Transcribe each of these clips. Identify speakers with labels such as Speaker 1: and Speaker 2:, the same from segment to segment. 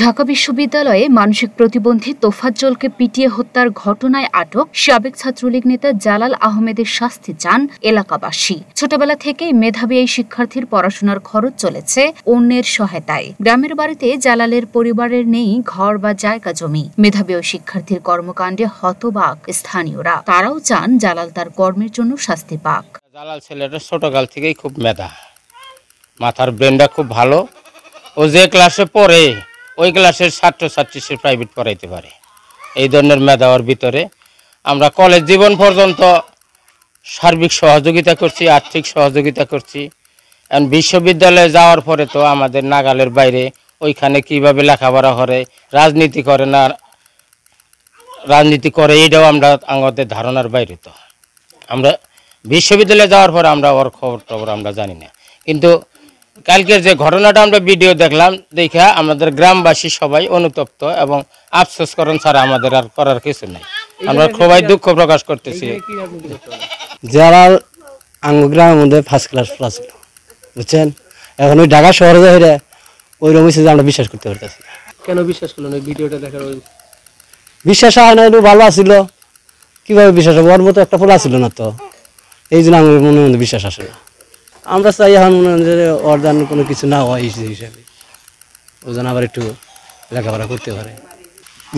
Speaker 1: ঢাকা বিশ্ববিদ্যালয়ে মানসিক প্রতিবন্ধী তোফাজ্জলকে পিটিয়ে হত্যার ঘটনায় আটক সাবেক ছাত্রলীগ নেতা জালাল আহমেদের শাস্তি চান এলাকাবাসী ছোটবেলা থেকেই মেধাবী এই শিক্ষার্থীর পড়াশোনার খরচ চলেছে অন্যের সহায়তায় গ্রামের বাড়িতে জালালের পরিবারের নেই ঘর বা জায়গা জমি মেধাবী ওই শিক্ষার্থীর কর্মকাণ্ডে হতবাক স্থানীয়রা তারাও চান জালাল তার কর্মের জন্য শাস্তি পাক
Speaker 2: জালাল ছেলেটা ছোটকাল থেকেই খুব মেধা মাথার ব্রেনটা খুব ভালো ও যে ক্লাসে পড়ে ওই ক্লাসের ছাত্রছাত্রী সে প্রাইভেট পড়াইতে পারে এই ধরনের মেধাওয়ার ভিতরে আমরা কলেজ জীবন পর্যন্ত সার্বিক সহযোগিতা করছি আর্থিক সহযোগিতা করছি এখন বিশ্ববিদ্যালয়ে যাওয়ার পরে তো আমাদের নাগালের বাইরে ওইখানে কীভাবে লেখাপড়া করে রাজনীতি করে না রাজনীতি করে এটাও আমরা আমাদের ধারণার বাইরে তো আমরা বিশ্ববিদ্যালয়ে যাওয়ার পরে আমরা ওর খবর টবর আমরা জানি না কিন্তু কালকের যে ঘটনাটা আমরা ভিডিও দেখলাম দেখা আমাদের গ্রামবাসী সবাই অনুতপ্ত এবং আফসোস করেন ছাড়া আমাদের আর করার কিছু নাই আমরা সবাই দুঃখ প্রকাশ করতেছি যারা আঙ্গু গ্রামের মধ্যে ফার্স্ট ক্লাস প্লাস বুঝছেন এখন ওই ঢাকা শহরে যাইরে ওই রকম হিসেবে আমরা বিশ্বাস করতে পারতেছি কেন বিশ্বাস করলেন ওই ভিডিওটা দেখার ওই বিশ্বাস হয় না একটু ভালো আসিল কীভাবে বিশ্বাস হবে ওর মতো একটা ফোলা ছিল না তো এই জন্য আমার মনে মধ্যে বিশ্বাস আসে না আমরা চাই এখন মনে হয় যে অর্দান কোনো কিছু না হয় হিসাবে ও যেন আবার একটু লেখাপড়া করতে পারে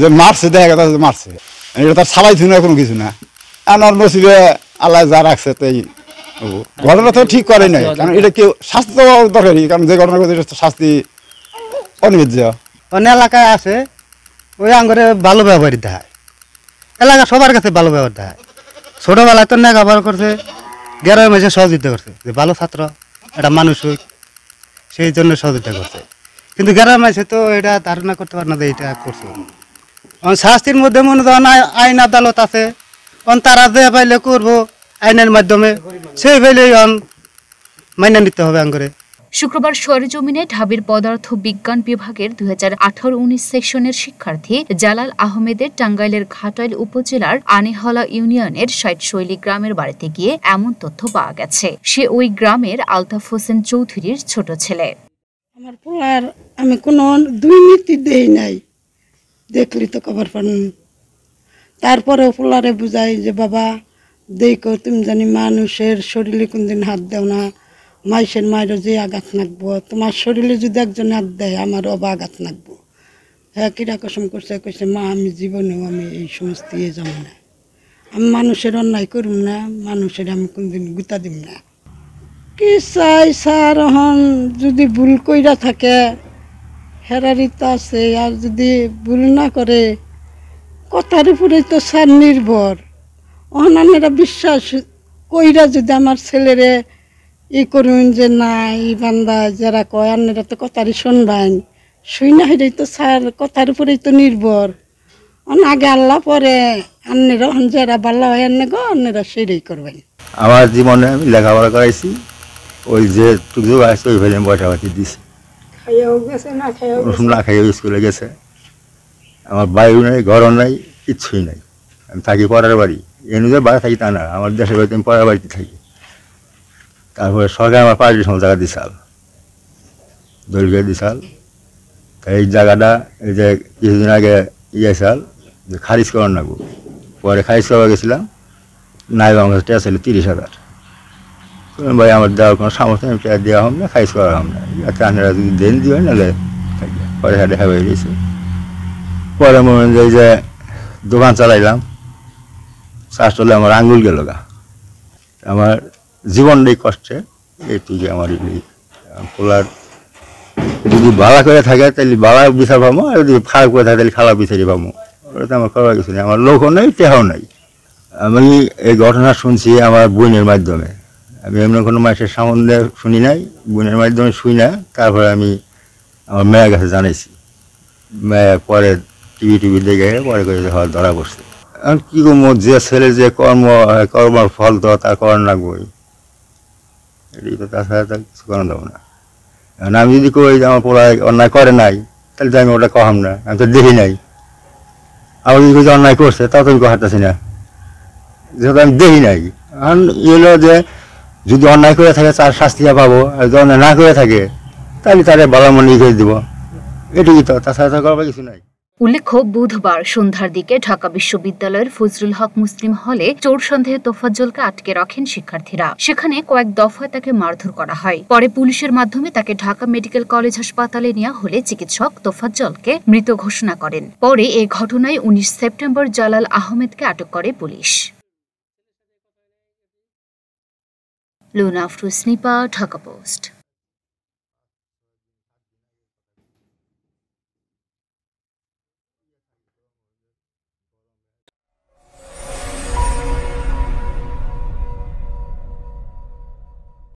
Speaker 3: যে মারছে দেখা গেছে মারছে মানে এটা তার সালাই না কোনো কিছু না
Speaker 2: আর নসিবে
Speaker 3: আল্লাহ যা রাখছে তাই ঘটনা তো ঠিক করে নাই কারণ এটা কেউ শাস্তি তো দরকারই কারণ যে ঘটনা করছে এটা শাস্তি অনিবার্য অন্য এলাকায় আছে ওই আঙ্গরে ভালো ব্যবহার দেখায় এলাকা সবার কাছে ভালো ব্যবহার দেখায় ছোটোবেলায় তো নেগা ব্যবহার করছে গ্রামের মাঝে সহযোগিতা করছে যে ভালো ছাত্র এটা মানুষ হোক সেই জন্য সহযোগিতা করছে কিন্তু গ্রামের মাঝে তো এটা ধারণা করতে পারে না যে এটা করছে শাস্তির মধ্যে মনে ধরেন আইন আদালত আছে অন তারা যে পাইলে করবো আইনের মাধ্যমে সেই পাইলে অন মাইনে নিতে হবে আঙ্গরে
Speaker 1: শুক্রবার সরেজমিনে ঢাবির পদার্থ বিজ্ঞান বিভাগের দুই হাজার আঠারো উনিশ সেকশনের শিক্ষার্থী জালাল আহমেদের টাঙ্গাইলের ঘাটাইল উপজেলার আনেহলা ইউনিয়নের ষাট শৈলী গ্রামের বাড়িতে গিয়ে এমন তথ্য পাওয়া গেছে সে ওই গ্রামের আলতাফ হোসেন চৌধুরীর ছোট ছেলে
Speaker 4: আমার পোলার আমি কোনো দুর্নীতি দেই নাই দেখলি তো খবর পান তারপরে পোলারে বুঝাই যে বাবা দেখো তুমি জানি মানুষের শরীরে কোনদিন হাত দেও না মাইসের মায়ের যে আঘাত নাকবো তোমার শরীরে যদি একজন আঘ দেয় আমারও বা আঘাত নাকবো হ্যাঁ কীরকম করছে করছে মা আমি জীবনেও আমি এই সমস্ত ইয়ে যাবো না আমি মানুষের অন্যায় করুম না মানুষের আমি কোনদিন গুতা দিম না কি চাই স্যার হন যদি ভুল কইরা থাকে তো আছে আর যদি ভুল না করে কথার উপরেই তো স্যার নির্ভর অহনানেরা বিশ্বাস কইরা যদি আমার ছেলেরে ই করুন যে না ই বান্দা যারা কয় আন্নারা তো কথারই শুনবেন শুই না হইলেই তো স্যার কথার উপরেই তো নির্ভর অন আগে আল্লাহ পরে আন্নেরা হন যারা বাল্লা হয় আন্নে গো আন্নেরা সেটাই করবেন
Speaker 3: আমার জীবনে আমি লেখাপড়া করাইছি ওই যে টুকু আছে ওই ভাই পয়সা পাতি দিছি না খাইয়েও স্কুলে গেছে আমার বায়ু নাই ঘরও নাই কিচ্ছুই নাই আমি থাকি পরের বাড়ি যে বাড়ি থাকি তা না আমার দেশের বাড়িতে আমি পরের বাড়িতে থাকি তারপরে সরকার আমার পাঁচ বিশ জায়গা দিশাল দৈর্ঘ্য দিশাল তা এই জায়গাটা এই যে কিছুদিন আগে ইয়ে সাল যে খারিজ করার নাগু পরে খারিজ করা গেছিলাম নাই আমার কাছে ট্যাক্স তিরিশ হাজার ভাই আমার দেওয়ার কোনো সামর্থ্য নেই ট্যাক্স দেওয়া হবে না খারিজ করা হবে না আপনারা যদি দেন দিবেন নাহলে পরে হাটে হ্যাঁ, হয়ে গেছে পরে মনে হয় যে দোকান চালাইলাম চাষ চলে আমার আঙ্গুল গেল গা আমার জীবনটাই কষ্টে যে আমার পোলার যদি বালা করে থাকে তাহলে বালা বিচার পাবো আর যদি খারাপ করে থাকে তাহলে খারাপ বিচারি পাবো ওটা তো আমার করার কিছু নেই আমার লোকও নেই টেহাও নেই আমি এই ঘটনা শুনছি আমার বোনের মাধ্যমে আমি এমন কোনো মাসের সম্বন্ধে শুনি নাই বোনের মাধ্যমে শুনি না তারপরে আমি আমার মেয়ের কাছে জানাইছি মেয়ে পরে টিভি টিভি দেখে পরে করে হ্যাঁ, ধরা পড়ছে আমি কী করবো যে ছেলে যে কর্ম কর্মর ফল তো তার করার না বই এটা তো তাছাড়া তার কিছু করানো যাবো না এখন আমি যদি কই আমার পোলায় অন্যায় করে নাই তাহলে তো আমি ওটা কহাম না আমি তো দেখি নাই আবার যদি কিছু অন্যায় করছে তাও তো আমি কহাতেছি না যেহেতু আমি দেখি নাই এখন এলো যে যদি অন্যায় করে থাকে তার শাস্তিটা পাবো আর যদি অন্যায় না করে থাকে তাহলে তারে বাবা মনে করে দিব এটুকুই তো তাছাড়া তো করবার কিছু নাই
Speaker 1: উল্লেখ্য বুধবার সন্ধ্যার দিকে ঢাকা বিশ্ববিদ্যালয়ের ফজরুল হক মুসলিম হলে চোর সন্দেহে তোফাজ্জলকে আটকে রাখেন শিক্ষার্থীরা সেখানে কয়েক দফায় তাকে মারধর করা হয় পরে পুলিশের মাধ্যমে তাকে ঢাকা মেডিকেল কলেজ হাসপাতালে নেওয়া হলে চিকিৎসক তোফাজ্জলকে মৃত ঘোষণা করেন পরে এ ঘটনায় উনিশ সেপ্টেম্বর জালাল আহমেদকে আটক করে পুলিশ লুনা ঢাকা পোস্ট